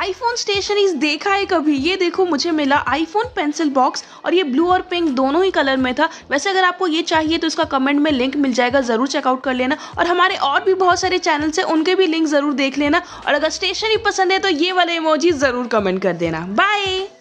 iPhone stationeries देखा है कभी ये देखो मुझे मिला आईफोन पेंसिल बॉक्स और ये ब्लू और पिंक दोनों ही कलर में था वैसे अगर आपको ये चाहिए तो इसका कमेंट में लिंक मिल जाएगा ज़रूर चेकआउट कर लेना और हमारे और भी बहुत सारे चैनल्स हैं उनके भी लिंक ज़रूर देख लेना और अगर स्टेशनरी पसंद है तो ये वाले इमोजी ज़रूर कमेंट कर देना बाय